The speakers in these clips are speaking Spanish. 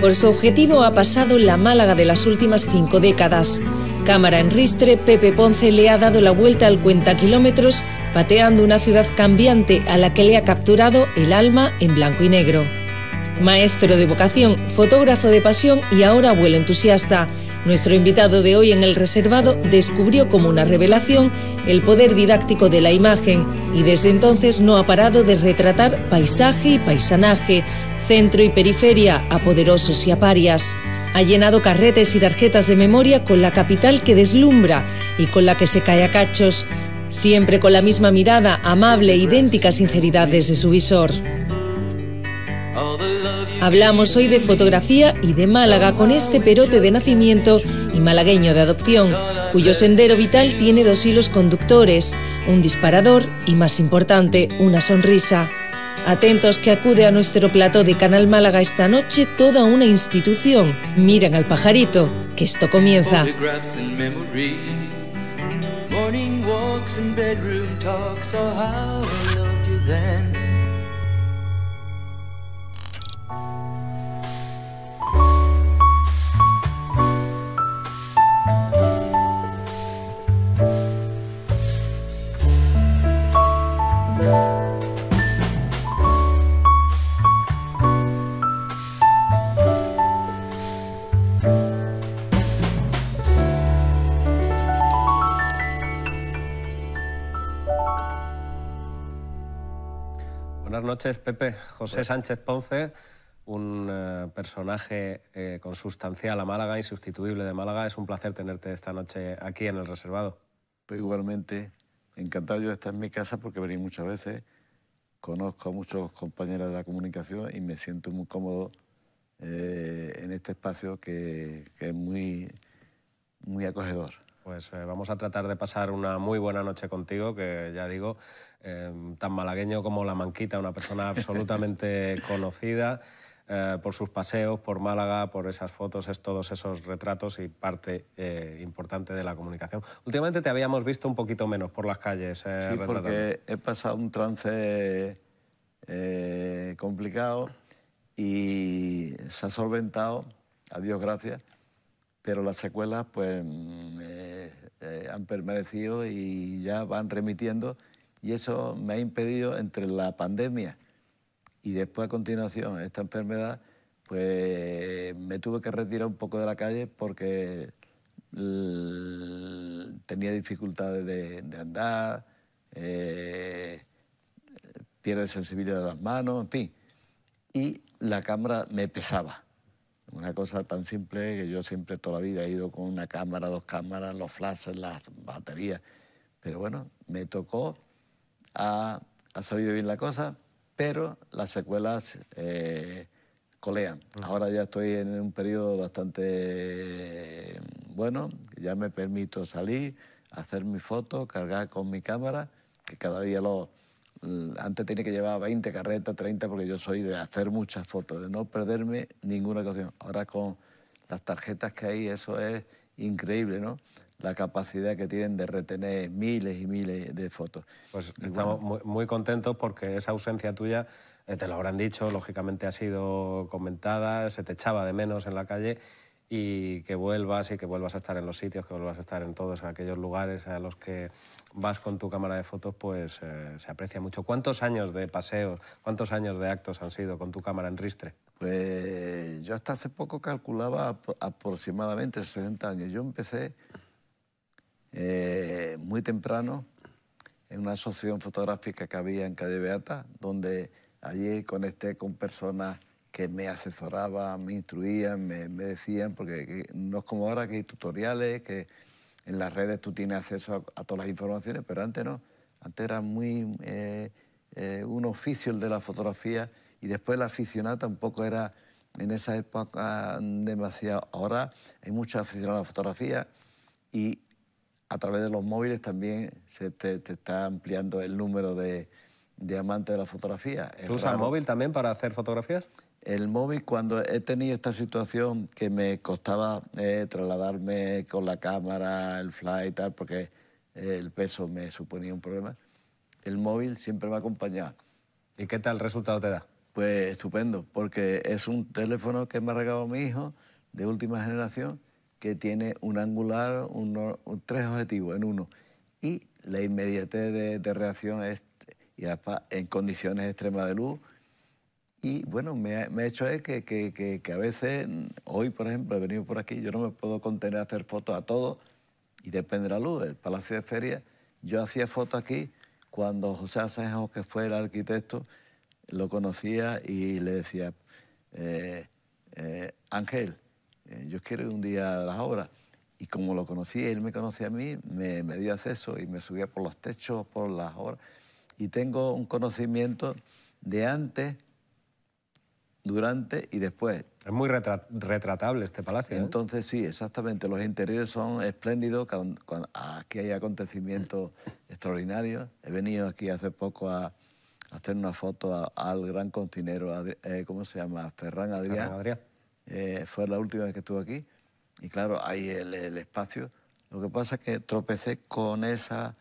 Por su objetivo ha pasado la Málaga de las últimas cinco décadas. Cámara en ristre, Pepe Ponce le ha dado la vuelta al cuenta kilómetros, pateando una ciudad cambiante a la que le ha capturado el alma en blanco y negro. Maestro de vocación, fotógrafo de pasión y ahora abuelo entusiasta, nuestro invitado de hoy en el reservado descubrió como una revelación el poder didáctico de la imagen y desde entonces no ha parado de retratar paisaje y paisanaje, centro y periferia, a poderosos y a parias. Ha llenado carretes y tarjetas de memoria con la capital que deslumbra y con la que se cae a cachos, siempre con la misma mirada, amable e idéntica sinceridad desde su visor. Hablamos hoy de fotografía y de Málaga con este perote de nacimiento y malagueño de adopción, cuyo sendero vital tiene dos hilos conductores, un disparador y, más importante, una sonrisa. Atentos que acude a nuestro plató de Canal Málaga esta noche toda una institución. Miren al pajarito, que esto comienza. noches, Pepe. José Sánchez Ponce, un eh, personaje con eh, consustancial a Málaga, insustituible de Málaga. Es un placer tenerte esta noche aquí en el reservado. igualmente, encantado yo de estar en mi casa porque venís muchas veces. Conozco a muchos compañeros de la comunicación y me siento muy cómodo eh, en este espacio que, que es muy, muy acogedor. Pues eh, vamos a tratar de pasar una muy buena noche contigo, que ya digo, eh, tan malagueño como La Manquita, una persona absolutamente conocida eh, por sus paseos por Málaga, por esas fotos, es, todos esos retratos y parte importante de la comunicación. Últimamente te habíamos visto un poquito menos por las calles. sí, porque he pasado un trance complicado y se ha solventado, a Dios gracias pero las secuelas pues mm, eh, eh, han permanecido y ya van remitiendo y eso me ha impedido entre la pandemia y después a continuación esta enfermedad, pues me tuve que retirar un poco de la calle porque tenía dificultades de, andar, eh, pierde sensibilidad de las manos, en fin. Y la cámara me pesaba. Una cosa tan simple que yo siempre toda la vida he ido con una cámara, dos cámaras, los flashes, las baterías. Pero bueno, me tocó, ha, salido bien la cosa, pero las secuelas eh, colean. Ahora ya estoy en un periodo bastante bueno, ya me permito salir, hacer mi foto, cargar con mi cámara, que cada día lo, antes tenía que llevar 20 carretas, 30, porque yo soy de hacer muchas fotos, de no perderme ninguna ocasión. Ahora con las tarjetas que hay, eso es increíble, ¿no? La capacidad que tienen de retener miles y miles de fotos. Pues estamos muy, contentos porque esa ausencia tuya, eh, te lo habrán dicho, lógicamente ha sido comentada, se te echaba de menos en la calle y que vuelvas y que vuelvas a estar en los sitios, que vuelvas a estar en todos aquellos lugares a los que vas con tu cámara de fotos, pues eh, se aprecia mucho. ¿Cuántos años de paseos, cuántos años de actos han sido con tu cámara en ristre? Pues yo hasta hace poco calculaba aproximadamente 60 años. Yo empecé eh, muy temprano en una asociación fotográfica que había en Calle Beata, donde allí conecté con personas que me asesoraban, me instruían, me, decían, porque no es como ahora que hay tutoriales, que en las redes tú tienes acceso a, todas las informaciones, pero antes no. Antes era muy eh, eh, un oficio el de la fotografía y después la aficionada tampoco era en esa época demasiado. Ahora hay mucha afición a la fotografía y a través de los móviles también se te, está ampliando el número de, de amantes de la fotografía. ¿Tú usas el móvil también para hacer fotografías? El móvil, cuando he tenido esta situación que me costaba eh, trasladarme con la cámara, el fly y tal, porque eh, el peso me suponía un problema, el móvil siempre me acompañaba. ¿Y qué tal resultado te da? Pues estupendo, porque es un teléfono que me ha regalado mi hijo de última generación que tiene un angular, tres objetivos en uno. Y la inmediatez de, de reacción es, y en condiciones extremas de luz, y bueno, me ha, hecho es que, a veces, mm, hoy por ejemplo, he venido por aquí, yo no me puedo contener a hacer fotos a todo y depende de la luz, el Palacio de Feria. Yo hacía fotos aquí cuando José Asenjo, que fue el arquitecto, lo conocía y le decía, eh, eh, Ángel, eh, yo quiero ir un día a las obras. Y como lo conocía, él me conocía a mí, me, me dio acceso y me subía por los techos, por las obras. Y tengo un conocimiento de antes durante y después. Es muy retratable este palacio. ¿eh? Entonces, sí, exactamente. Los interiores son espléndidos. aquí hay acontecimientos extraordinarios. He venido aquí hace poco a, hacer una foto al gran cocinero, eh, ¿cómo se llama? Ferran Adrián. Ferran Adrián. Eh, fue la última vez que estuve aquí. Y claro, hay el, espacio. Lo que pasa es que tropecé con esa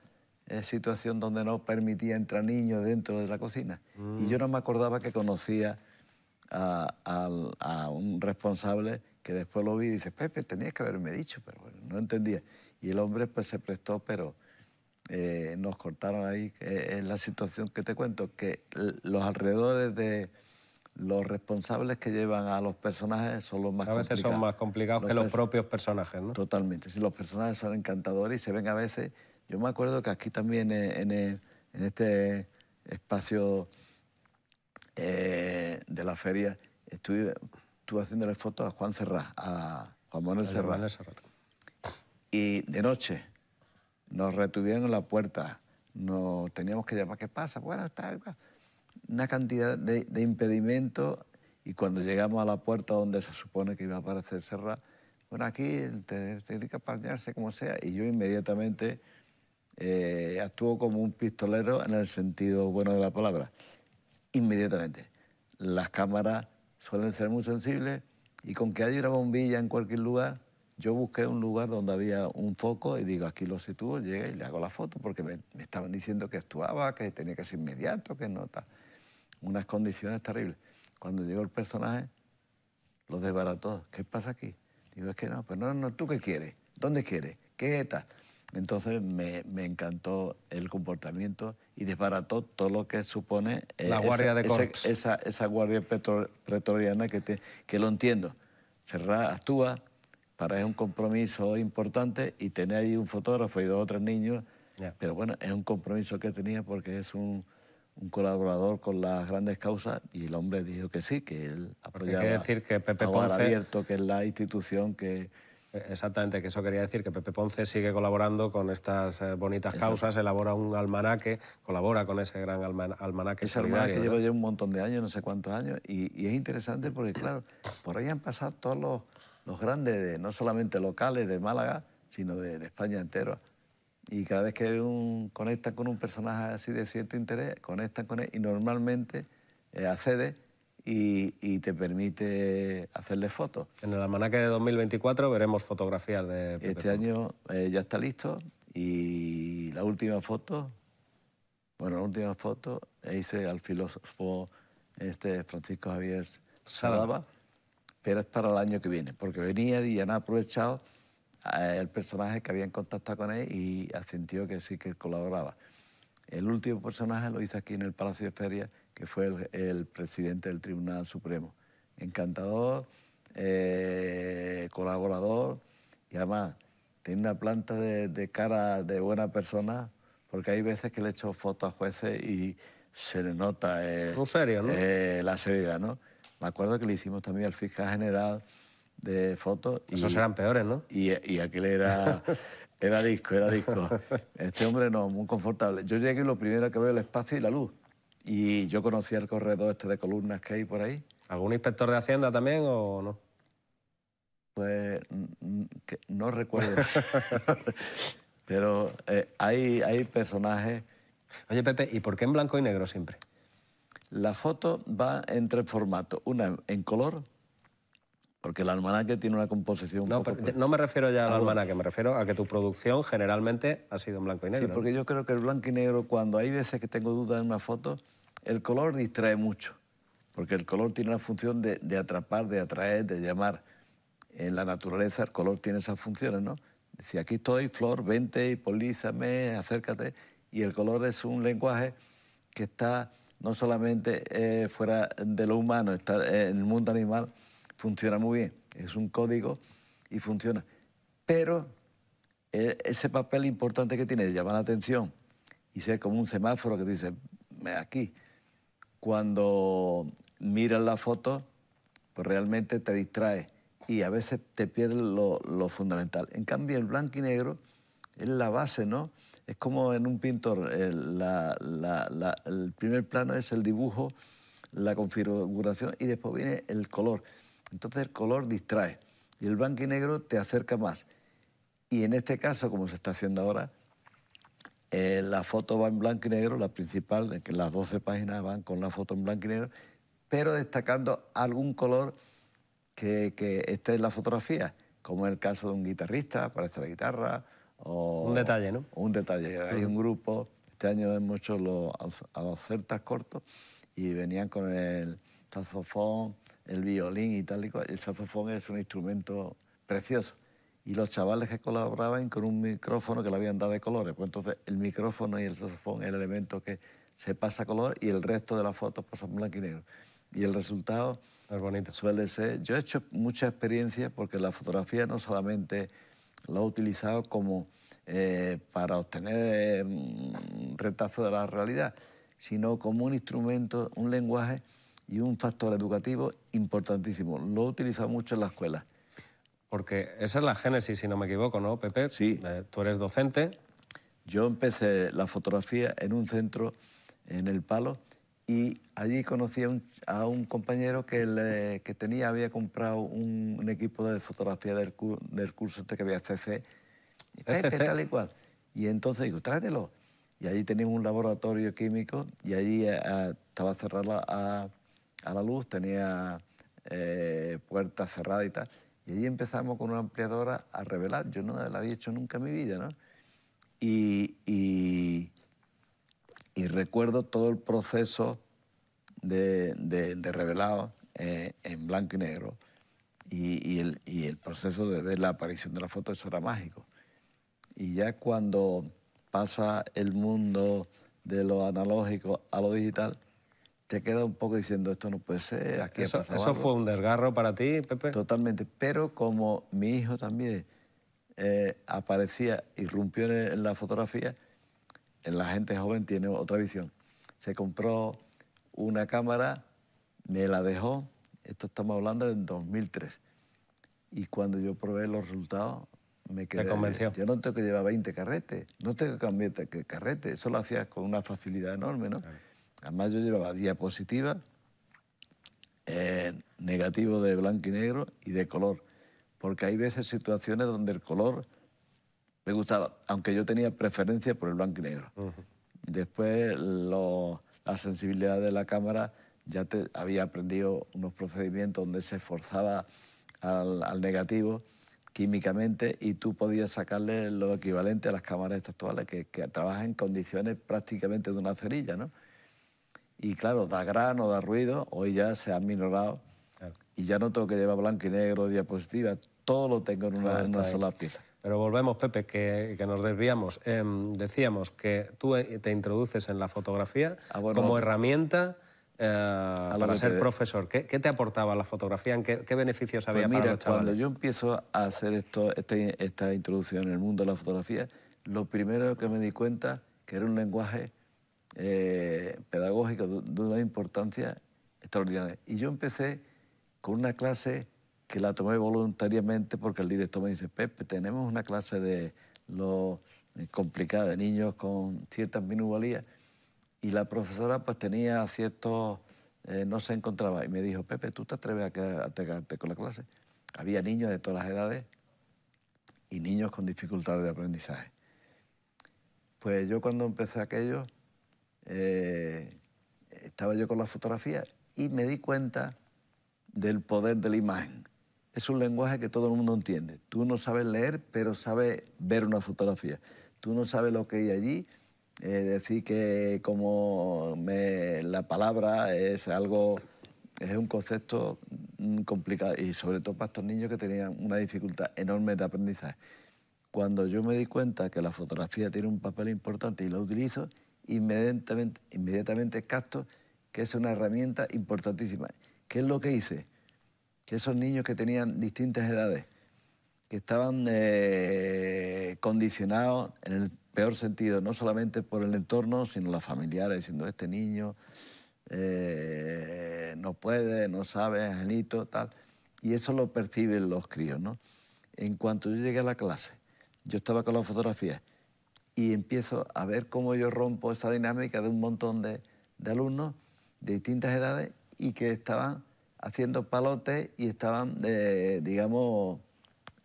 situación donde no permitía entrar niños dentro de la cocina. Y yo mm. no me acordaba que conocía a, un responsable que después lo vi y dice, Pepe, tenías que haberme dicho, pero no entendía. Y el hombre pues se prestó, pero eh, nos cortaron ahí. Es la situación que te cuento, que los alrededores de los responsables que llevan a los personajes son los más complicados. A veces son más complicados que los propios personajes, ¿no? Totalmente. si los personajes son encantadores y se ven a veces... Yo me acuerdo que aquí también eh, en este espacio eh, de la feria, estuve, estuve las fotos a Juan Serrat, a Juan Manuel Serrat. Y de noche nos retuvieron en la puerta, nos teníamos que llamar, ¿qué pasa? Bueno, está Una cantidad de, de impedimento y cuando llegamos a la puerta donde se supone que iba a aparecer Serrat, bueno, aquí tenía que apañarse como sea. Y yo inmediatamente eh, actuó como un pistolero en el sentido bueno de la palabra inmediatamente. Las cámaras suelen ser muy sensibles y con que haya una bombilla en cualquier lugar, yo busqué un lugar donde había un foco y digo, aquí lo sitúo, llegué y le hago la foto porque me, estaban diciendo que actuaba, que tenía que ser inmediato, que no está... Unas condiciones terribles. Cuando llegó el personaje, lo desbarató. ¿Qué pasa aquí? Digo, es que no, pero pues no, no, ¿tú qué quieres? ¿Dónde quieres? ¿Qué estás. Entonces me, me encantó el comportamiento y desbarató todo lo que supone eh, esa, Esa, guardia pretoriana que, que lo entiendo. Serra actúa, para es un compromiso importante y tener ahí un fotógrafo y dos o tres niños, pero bueno, es un compromiso que tenía porque es un, colaborador con las grandes causas y el hombre dijo que sí, que él apoyaba. decir que Pepe Ponce... abierto, que es la institución que Exactamente, que eso quería decir, que Pepe Ponce sigue colaborando con estas eh, bonitas causas, elabora un almanaque, colabora con ese gran almanaque. Ese almanaque lleva ya un montón de años, no sé cuántos años, y, es interesante porque, claro, por ahí han pasado todos los, grandes, no solamente locales de Málaga, sino de, España entera. Y cada vez que un, conecta con un personaje así de cierto interés, conecta con él y normalmente eh, accede y, te permite hacerle fotos. En el almanaque de 2024 veremos fotografías de... este año eh, ya está listo y la última foto, bueno, la última foto hice al filósofo este Francisco Javier Salaba, pero es para el año que viene, porque venía y ya ha aprovechado eh, el personaje que había en contacto con él y asintió que sí que colaboraba. El último personaje lo hice aquí en el Palacio de Ferias que fue el, presidente del Tribunal Supremo. Encantador, eh, colaborador y además tiene una planta de, cara de buena persona, porque hay veces que le echo fotos a jueces y se le nota eh, eh, la seriedad, ¿no? Me acuerdo que le hicimos también al fiscal general de fotos. Esos eran peores, ¿no? Y, y aquel era, era disco, era disco. Este hombre no, muy confortable. Yo llegué y lo primero que veo es el espacio y la luz. Y yo conocí el corredor este de columnas que hay por ahí. ¿Algún inspector de Hacienda también o no? Pues no recuerdo. Pero eh, hay, hay personajes... Oye, Pepe, ¿y por qué en blanco y negro siempre? La foto va en tres formatos. Una en color, porque el almanaque tiene una composición... no, pues no me refiero ya al almanaque, me refiero a que tu producción generalmente ha sido en blanco y negro. Sí, porque yo creo que el blanco y negro, cuando hay veces que tengo dudas en una foto, el color distrae mucho, porque el color tiene la función de, atrapar, de atraer, de llamar. En la naturaleza el color tiene esas funciones, ¿no? Si aquí estoy, flor, vente, polízame, acércate. Y el color es un lenguaje que está no solamente eh, fuera de lo humano, está eh, en el mundo animal, funciona muy bien. Es un código y funciona. Pero eh, ese papel importante que tiene de llamar la atención y ser como un semáforo que dice, aquí, cuando miras la foto, pues realmente te distrae y a veces te pierdes lo, fundamental. En cambio, el blanco y negro es la base, ¿no? Es como en un pintor, el primer plano es el dibujo, la configuración y después viene el color. Entonces el color distrae y el blanco y negro te acerca más. Y en este caso, como se está haciendo ahora, eh, la foto va en blanco y negro, la principal, de las 12 páginas van con la foto en blanco y negro, pero destacando algún color que, que esté en la fotografía, como en el caso de un guitarrista, aparece la guitarra. O, un detalle, ¿no? Un detalle. Hay un grupo, este año hemos hecho a los certas cortos y venían con el saxofón, el violín y tal y El saxofón es un instrumento precioso y los chavales que colaboraban con un micrófono que le habían dado de colores. Pues entonces el micrófono y el saxofón es el elemento que se pasa color y el resto de las fotos pasa blanco y negro. Y el resultado es suele ser... Yo he hecho mucha experiencia porque la fotografía no solamente la he utilizado como eh, para obtener eh, un retazo de la realidad, sino como un instrumento, un lenguaje y un factor educativo importantísimo. Lo he utilizado mucho en la escuela. Porque esa es la génesis, si no me equivoco, ¿no, Pepe? Sí. Eh, tú eres docente. Yo empecé la fotografía en un centro, en El Palo, y allí conocí a un, compañero que, tenía, había comprado un, equipo de fotografía del, curso este que había CC. Y, tal y cual. Y entonces digo, trátelo. Y allí teníamos un laboratorio químico y allí eh, estaba cerrada a, la luz, tenía eh, puertas cerradas y tal. Y ahí empezamos con una ampliadora a revelar. Yo no la había hecho nunca en mi vida, ¿no? Y, recuerdo todo el proceso de, revelado eh, en blanco y negro. Y el, y, el, proceso de ver la aparición de la foto, eso era mágico. Y ya cuando pasa el mundo de lo analógico a lo digital, te queda un poco diciendo, esto no puede ser, aquí eso, fue un desgarro para ti, Pepe? Totalmente, pero como mi hijo también eh, aparecía, irrumpió en la fotografía, la gente joven tiene otra visión. Se compró una cámara, me la dejó, esto estamos hablando de 2003, y cuando yo probé los resultados, me quedé. Te convenció. Yo no tengo que llevar 20 carretes, no tengo que cambiar este carrete, eso lo hacías con una facilidad enorme, ¿no? Además yo llevaba diapositiva, eh, negativo de blanco y negro y de color, porque hay veces situaciones donde el color me gustaba, aunque yo tenía preferencia por el blanco y negro. Después la sensibilidad de la cámara ya te, había aprendido unos procedimientos donde se forzaba al, negativo químicamente y tú podías sacarle lo equivalente a las cámaras actuales que, que trabajan en condiciones prácticamente de una cerilla, ¿no? Y claro, da grano, da ruido, hoy ya se ha minorado y ya no tengo que llevar blanco y negro, diapositivas, todo lo tengo en una, sola pieza. Pero volvemos, Pepe, que, nos desviamos. Em, decíamos que tú eh, te introduces en la fotografía ah, como herramienta eh, para ser profesor. ¿Qué, ¿Qué, te aportaba la fotografía? qué, beneficios pues había para los chavales? Cuando yo empiezo a hacer esto, este, esta introducción en el mundo de la fotografía, lo primero que me di cuenta que era un lenguaje eh, pedagógico de, una importancia extraordinaria. Y yo empecé con una clase que la tomé voluntariamente porque el director me dice, Pepe, tenemos una clase de lo eh, complicado de niños con ciertas minuvalías y la profesora pues tenía ciertos, eh, no se encontraba y me dijo, Pepe, ¿tú te atreves a quedarte con la clase? Había niños de todas las edades y niños con dificultades de aprendizaje. Pues yo cuando empecé aquello, eh, estaba yo con la fotografía y me di cuenta del poder de la imagen. Es un lenguaje que todo el mundo entiende. Tú no sabes leer, pero sabes ver una fotografía. Tú no sabes lo que hay allí, eh, decir que como me, la palabra es algo, es un concepto mm, complicado y sobre todo para estos niños que tenían una dificultad enorme de aprendizaje. Cuando yo me di cuenta que la fotografía tiene un papel importante y la utilizo, inmediatamente, inmediatamente casto que es una herramienta importantísima. ¿Qué es lo que hice? Que esos niños que tenían distintas edades, que estaban eh, condicionados en el peor sentido, no solamente por el entorno, sino los familiares, diciendo, este niño eh, no puede, no sabe, angelito, tal. Y eso lo perciben los críos, ¿no? En cuanto yo llegué a la clase, yo estaba con las fotografías, y empiezo a ver cómo yo rompo esa dinámica de un montón de, alumnos de distintas edades y que estaban haciendo palotes y estaban, eh, digamos,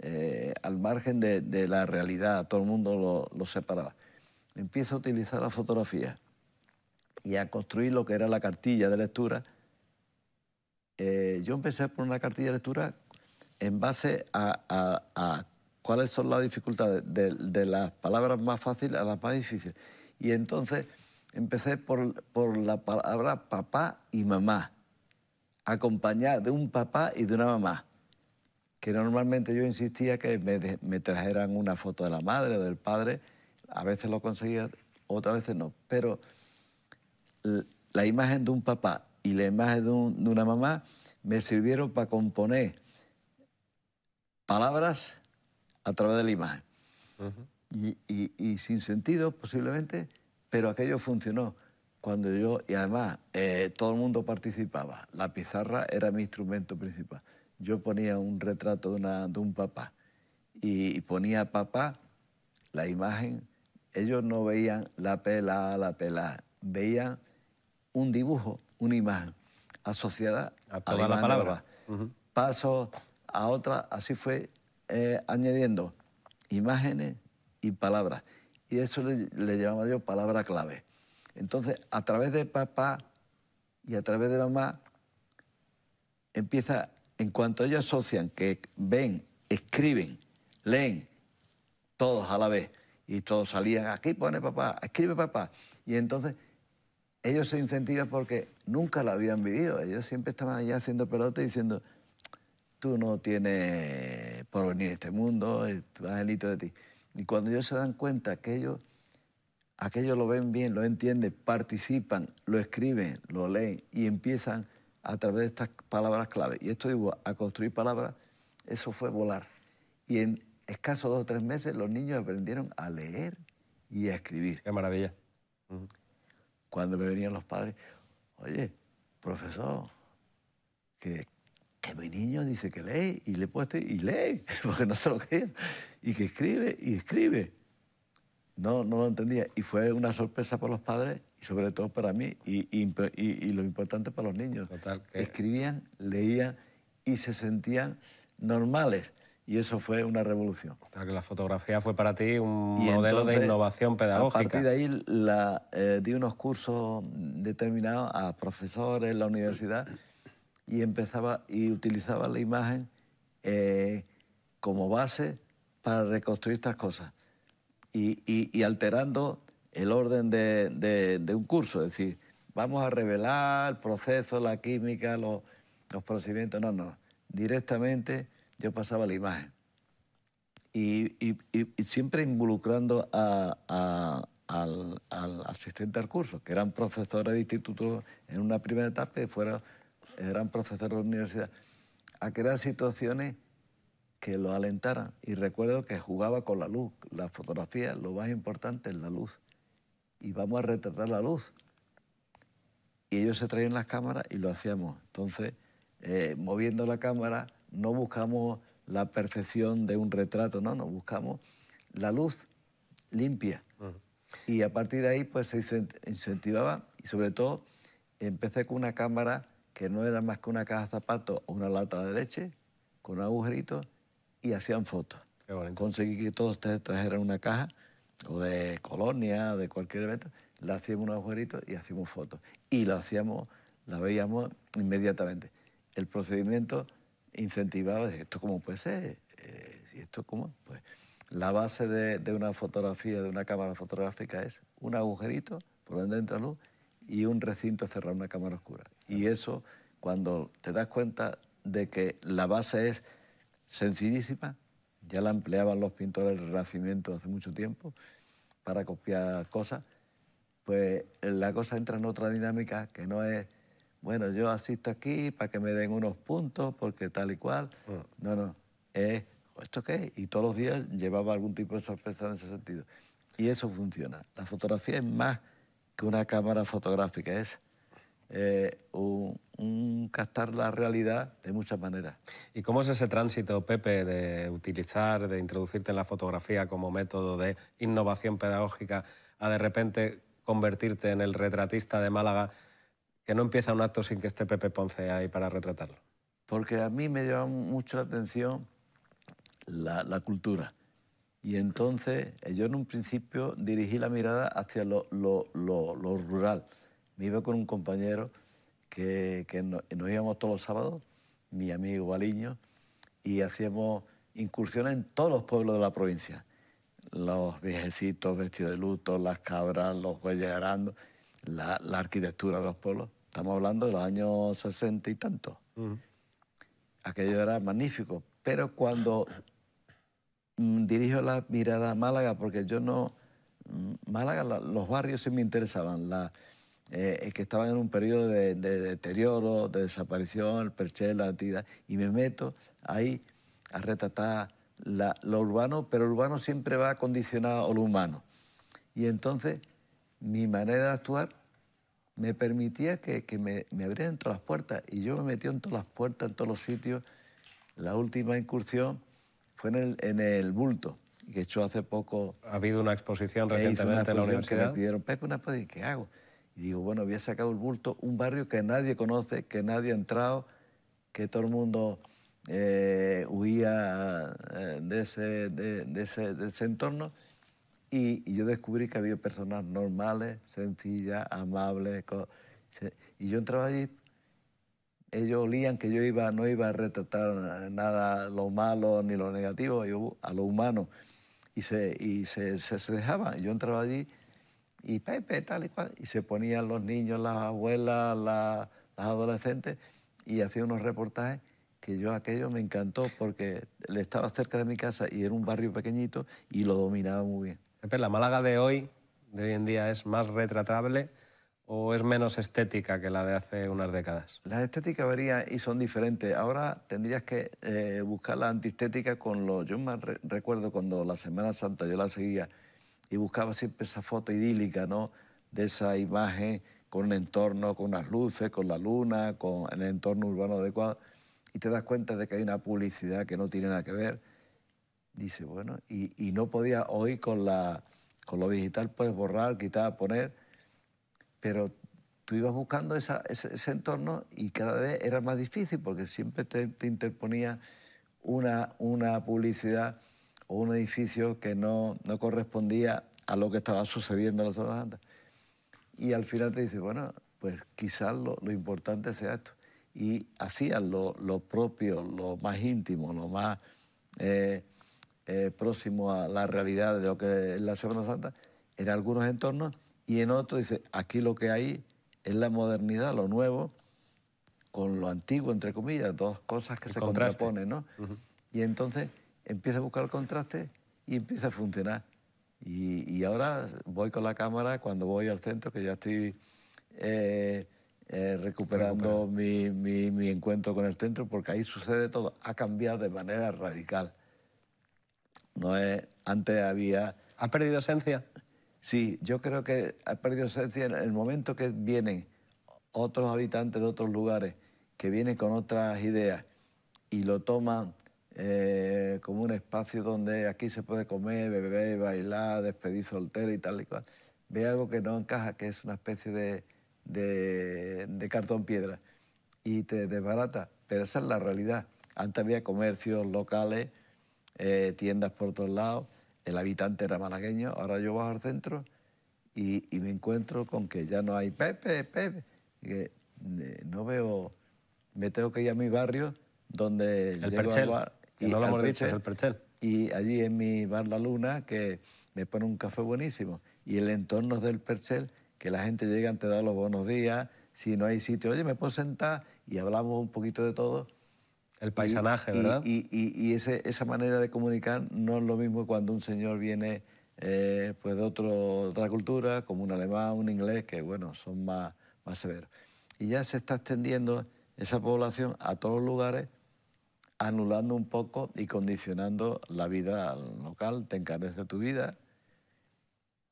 eh, al margen de, la realidad, todo el mundo lo, separaba. Empiezo a utilizar la fotografía y a construir lo que era la cartilla de lectura. Eh, yo empecé por una cartilla de lectura en base a cuáles son las dificultades, de, las palabras más fáciles a las más difíciles. Y entonces empecé por, la palabra papá y mamá, acompañada de un papá y de una mamá, que normalmente yo insistía que me, trajeran una foto de la madre o del padre, a veces lo conseguía, otras veces no, pero la imagen de un papá y la imagen de una mamá me sirvieron para componer palabras a través de la imagen. y, y, sin sentido, posiblemente, pero aquello funcionó. Cuando yo, y además eh, todo el mundo participaba, la pizarra era mi instrumento principal. Yo ponía un retrato de, una, de un papá y, ponía papá la imagen. Ellos no veían la pela, la pela, veían un dibujo, una imagen asociada a, la, palabra. Paso a otra, así fue eh, añadiendo imágenes y palabras. Y eso le, llamaba yo palabra clave. Entonces, a través de papá y a través de mamá, empieza, en cuanto ellos asocian que ven, escriben, leen, todos a la vez, y todos salían, aquí pone papá, escribe papá. Y entonces ellos se incentivan porque nunca lo habían vivido. Ellos siempre estaban allá haciendo pelota y diciendo, tú no tienes por venir a este mundo, delito eh, de ti. Y cuando ellos se dan cuenta, ellos, aquellos lo ven bien, lo entienden, participan, lo escriben, lo leen y empiezan a través de estas palabras clave. Y esto digo, a construir palabras, eso fue volar. Y en escasos dos o tres meses los niños aprendieron a leer y a escribir. Qué maravilla. Cuando me venían los padres, oye, profesor, que mi niño dice que lee y le he y lee, porque no sé lo es, Y que escribe y escribe. No, no lo entendía. Y fue una sorpresa para los padres y sobre todo para mí y, y, lo importante para los niños. Escribían, leían y se sentían normales. Y eso fue una revolución. que la fotografía fue para ti un modelo de innovación pedagógica. A partir de ahí la, eh, di unos cursos determinados a profesores en la universidad y empezaba y utilizaba la imagen eh, como base para reconstruir estas cosas y, alterando el orden de, un curso, es decir, vamos a revelar el proceso, la química, los, procedimientos, no, no, directamente yo pasaba la imagen y, siempre involucrando al, asistente al curso, que eran profesores de instituto en una primera etapa y fuera eran profesores de la universidad, a crear situaciones que lo alentaran. Y recuerdo que jugaba con la luz, la fotografía, lo más importante es la luz. Y vamos a retratar la luz. Y ellos se traían las cámaras y lo hacíamos. Entonces, eh, moviendo la cámara, no buscamos la perfección de un retrato, no, no, buscamos la luz limpia. Y a partir de ahí pues se incentivaba y sobre todo empecé con una cámara que no era más que una caja de zapatos o una lata de leche con agujerito y hacían fotos. Conseguí que todos ustedes trajeran una caja o de colonia, de cualquier evento, le hacíamos un agujerito y hacíamos fotos. Y lo hacíamos, la veíamos inmediatamente. El procedimiento incentivaba, esto cómo puede ser, eh, esto pues la base de, una fotografía, de una cámara fotográfica es un agujerito por donde entra luz y un recinto cerrado, una cámara oscura. Y eso, cuando te das cuenta de que la base es sencillísima, ya la empleaban los pintores del Renacimiento hace mucho tiempo para copiar cosas, pues la cosa entra en otra dinámica que no es, bueno, yo asisto aquí para que me den unos puntos porque tal y cual. Ah. No, no, es, ¿esto qué Y todos los días llevaba algún tipo de sorpresa en ese sentido. Y eso funciona. La fotografía es más que una cámara fotográfica, es eh, un, captar la realidad de muchas maneras. ¿Y cómo es ese tránsito, Pepe, de utilizar, de introducirte en la fotografía como método de innovación pedagógica a de repente convertirte en el retratista de Málaga que no empieza un acto sin que esté Pepe Ponce ahí para retratarlo? Porque a mí me llama mucho la atención la, cultura. Y entonces eh, yo en un principio dirigí la mirada hacia lo rural iba con un compañero que, nos, íbamos todos los sábados, mi amigo aliño, y hacíamos incursiones en todos los pueblos de la provincia. Los viejecitos vestidos de luto, las cabras, los bueyes arando, la, arquitectura de los pueblos. Estamos hablando de los años 60 y tanto. Aquello era magnífico, pero cuando mm, dirijo la mirada a Málaga, porque yo no... Mm, Málaga, los barrios sí me interesaban, la, eh, eh, que estaba en un periodo de, deterioro, de desaparición, el perché, la entidad, y me meto ahí a retratar lo urbano, pero lo urbano siempre va condicionado a lo humano. Y entonces mi manera de actuar me permitía que, me, abrieran todas las puertas, y yo me metí en todas las puertas, en todos los sitios. La última incursión fue en el, en el bulto que hecho hace poco. Ha habido una exposición eh, recientemente en la universidad. Que me pidieron, Pepe, una exposición, ¿qué hago? Y digo, bueno, había sacado el bulto un barrio que nadie conoce, que nadie ha entrado, que todo el mundo eh, huía eh, de, ese, de, ese, de ese, entorno. Y, yo descubrí que había personas normales, sencillas, amables. Y yo entraba allí, ellos olían que yo iba, no iba a retratar nada lo malo ni lo negativo, yo a lo humano. Y se, y se, se dejaba. Yo entraba allí y Pepe, tal y cual. Y se ponían los niños, las abuelas, las adolescentes y hacía unos reportajes que yo aquello me encantó porque le estaba cerca de mi casa y era un barrio pequeñito y lo dominaba muy bien. Pepe, ¿la Málaga de hoy, de hoy en día, es más retratable o es menos estética que la de hace unas décadas? Las estéticas varían y son diferentes. Ahora tendrías que eh, buscar la antiestética con los... Yo me recuerdo cuando la Semana Santa yo la seguía y buscaba siempre esa foto idílica, ¿no? De esa imagen con un entorno, con unas luces, con la luna, con el entorno urbano adecuado, y te das cuenta de que hay una publicidad que no tiene nada que ver. Dice, bueno, y, no podía, hoy con, la, con lo digital puedes borrar, quitar, poner, pero tú ibas buscando ese, entorno y cada vez era más difícil porque siempre te, te interponía una, una publicidad un edificio que no, correspondía a lo que estaba sucediendo en la Semana Santa... Y al final te dice, bueno, pues quizás lo, importante sea esto. Y hacían lo, lo, propio, lo más íntimo, lo más eh, eh, próximo a la realidad de lo que es la Semana Santa, en algunos entornos, y en otros dice, aquí lo que hay es la modernidad, lo nuevo, con lo antiguo, entre comillas, dos cosas que se contraponen, ¿no? Y entonces empieza a buscar el contraste y empieza a funcionar. Y, ahora voy con la cámara cuando voy al centro, que ya estoy eh, eh, recuperando mi, mi, mi, encuentro con el centro, porque ahí sucede todo. Ha cambiado de manera radical. No es, antes había... ¿Ha perdido esencia? Sí, yo creo que ha perdido esencia en el momento que vienen otros habitantes de otros lugares, que vienen con otras ideas y lo toman eh, como un espacio donde aquí se puede comer, beber, bailar, despedir soltero y tal y cual. Ve algo que no encaja, que es una especie de, cartón piedra y te desbarata, pero esa es la realidad. Antes había comercios locales, eh, tiendas por todos lados, el habitante era malagueño, ahora yo bajo al centro y, me encuentro con que ya no hay Pepe, Pepe, eh, no veo, me tengo que ir a mi barrio donde llego y no lo hemos dicho, es el eh, Perchel. Y allí en mi bar La Luna, que me pone un café buenísimo. Y el entorno del Perchel, que la gente llega, te da los buenos días. Si no hay sitio, oye, me puedo sentar y hablamos un poquito de todo. El paisanaje, ¿verdad? Y, esa manera de comunicar no es lo mismo cuando un señor viene eh, pues de otro, otra cultura, como un alemán, un inglés, que bueno, son más, más severos. Y ya se está extendiendo esa población a todos los lugares anulando un poco y condicionando la vida local, te encarece tu vida,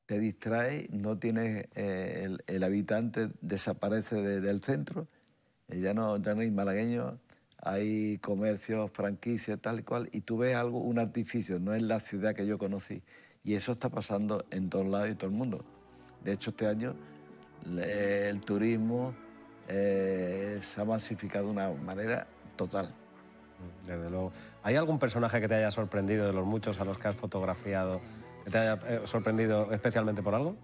te distrae, no tienes, eh, el, habitante desaparece del centro, eh, ya, no, hay malagueños, hay comercios, franquicias, tal y cual, y tú ves algo, un artificio, no es la ciudad que yo conocí. Y eso está pasando en todos lados y todo el mundo. De hecho, este año el turismo eh, se ha masificado de una manera total. Desde luego. ¿Hay algún personaje que te haya sorprendido de los muchos a los que has fotografiado, que te haya eh, sorprendido especialmente por algo?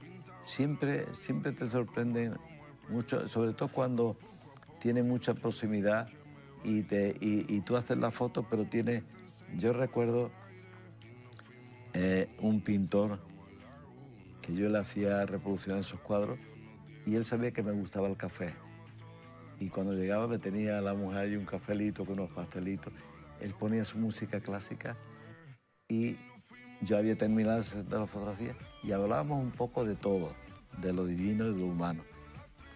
Siempre, siempre te sorprende mucho, sobre todo cuando tiene mucha proximidad y, te, y, tú haces la foto, pero tiene, yo recuerdo eh, un pintor que yo le hacía reproduccionar sus cuadros y él sabía que me gustaba el café. Y cuando llegaba me tenía la mujer y un cafelito con unos pastelitos. Él ponía su música clásica y yo había terminado de la fotografía y hablábamos un poco de todo, de lo divino y de lo humano.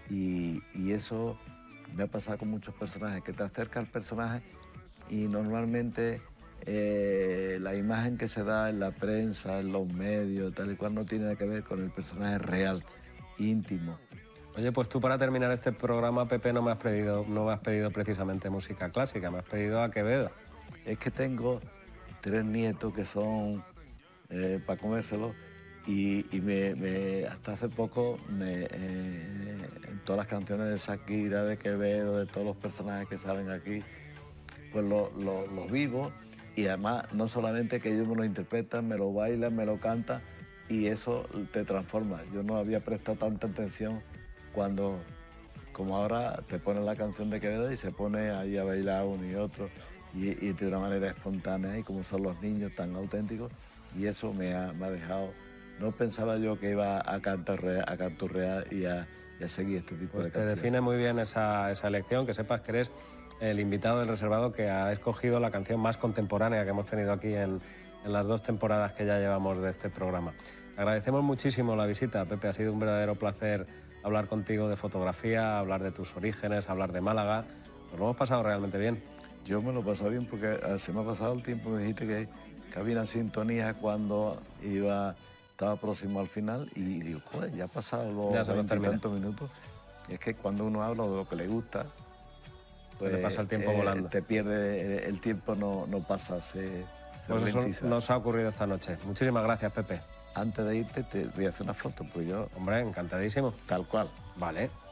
Y, eso me ha pasado con muchos personajes, que te acerca al personaje y normalmente eh, la imagen que se da en la prensa, en los medios, tal y cual, no tiene nada que ver con el personaje real, íntimo. Oye, pues tú para terminar este programa, Pepe, no me has pedido, no me has pedido precisamente música clásica, me has pedido a Quevedo. Es que tengo tres nietos que son eh, para comérselo y, me, hasta hace poco me, eh, en todas las canciones de Shakira, de Quevedo, de todos los personajes que salen aquí, pues los vivo y además no solamente que ellos me lo interpretan, me lo bailan, me lo cantan y eso te transforma. Yo no había prestado tanta atención cuando, como ahora, te ponen la canción de Quevedo y se pone ahí a bailar uno y otro, y, de una manera espontánea, y como son los niños tan auténticos, y eso me ha, dejado. No pensaba yo que iba a canturrear, a y, a, seguir este tipo pues de canciones. Te define muy bien esa, elección, que sepas que eres el invitado del reservado que ha escogido la canción más contemporánea que hemos tenido aquí en, en, las dos temporadas que ya llevamos de este programa. Agradecemos muchísimo la visita, Pepe, ha sido un verdadero placer hablar contigo de fotografía, hablar de tus orígenes, hablar de Málaga. lo hemos pasado realmente bien. Yo me lo he pasado bien porque eh, se me ha pasado el tiempo, me dijiste que, había una sintonía cuando iba, estaba próximo al final y digo, joder, ya ha pasado los tantos minutos. Y es que cuando uno habla de lo que le gusta, pues, el tiempo pues, volando. Eh, te pierde, eh, el tiempo no, pasa, pues eso nos ha ocurrido esta noche. Muchísimas gracias, Pepe antes de irte te voy a hacer una foto, pues yo... Hombre, encantadísimo. Tal cual. Vale.